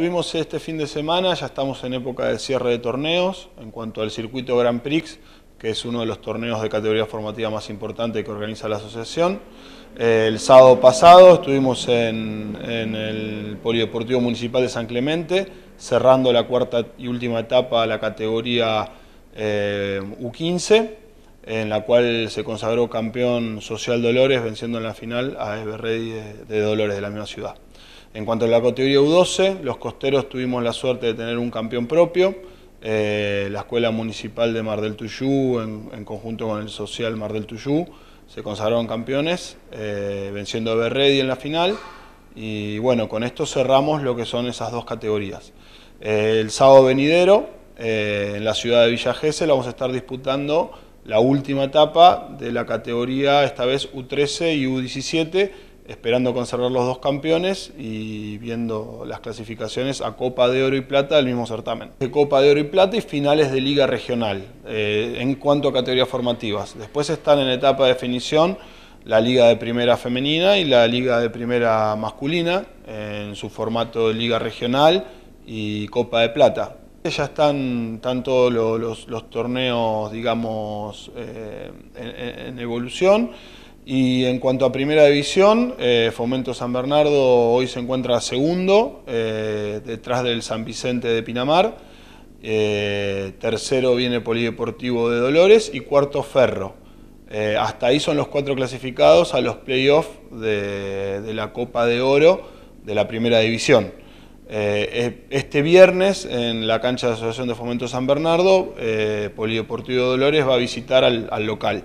Estuvimos este fin de semana, ya estamos en época de cierre de torneos, en cuanto al circuito Grand Prix, que es uno de los torneos de categoría formativa más importante que organiza la asociación. Eh, el sábado pasado estuvimos en, el Polideportivo Municipal de San Clemente, cerrando la cuarta y última etapa a la categoría eh, U15, en la cual se consagró campeón Social Dolores, venciendo en la final a Everredi de Dolores de la misma ciudad. En cuanto a la categoría U12, los costeros tuvimos la suerte de tener un campeón propio, eh, la Escuela Municipal de Mar del Tuyú, en, conjunto con el Social Mar del Tuyú, se consagraron campeones, eh, venciendo a Berredi en la final. Y bueno, con esto cerramos lo que son esas dos categorías. Eh, el sábado venidero, en la ciudad de Villa vamos a estar disputando la última etapa de la categoría, esta vez U13 y U17 esperando conservar los dos campeones y viendo las clasificaciones a Copa de Oro y Plata del mismo certamen. Copa de Oro y Plata y finales de Liga Regional eh, en cuanto a categorías formativas. Después están en etapa de definición la Liga de Primera Femenina y la Liga de Primera Masculina en su formato de Liga Regional y Copa de Plata. Ya están, tanto todos los, torneos, digamos, eh, en evolución. Y en cuanto a primera división, eh, Fomento San Bernardo hoy se encuentra segundo, eh, detrás del San Vicente de Pinamar. Eh, tercero viene Polideportivo de Dolores y cuarto Ferro. hasta ahí son los cuatro clasificados a los playoffs de, de, la Copa de Oro de la primera división. este viernes en la cancha de Asociación de Fomento San Bernardo, Polideportivo de Dolores va a visitar al local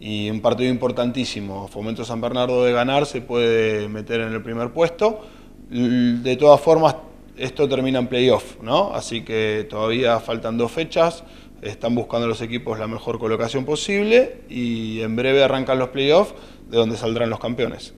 y un partido importantísimo. Fomento San Bernardo de ganar se puede meter en el primer puesto. De todas formas, esto termina en playoff, ¿no? Así que todavía faltan dos fechas. Están buscando los equipos la mejor colocación posible y en breve arrancan los playoffs de donde saldrán los campeones.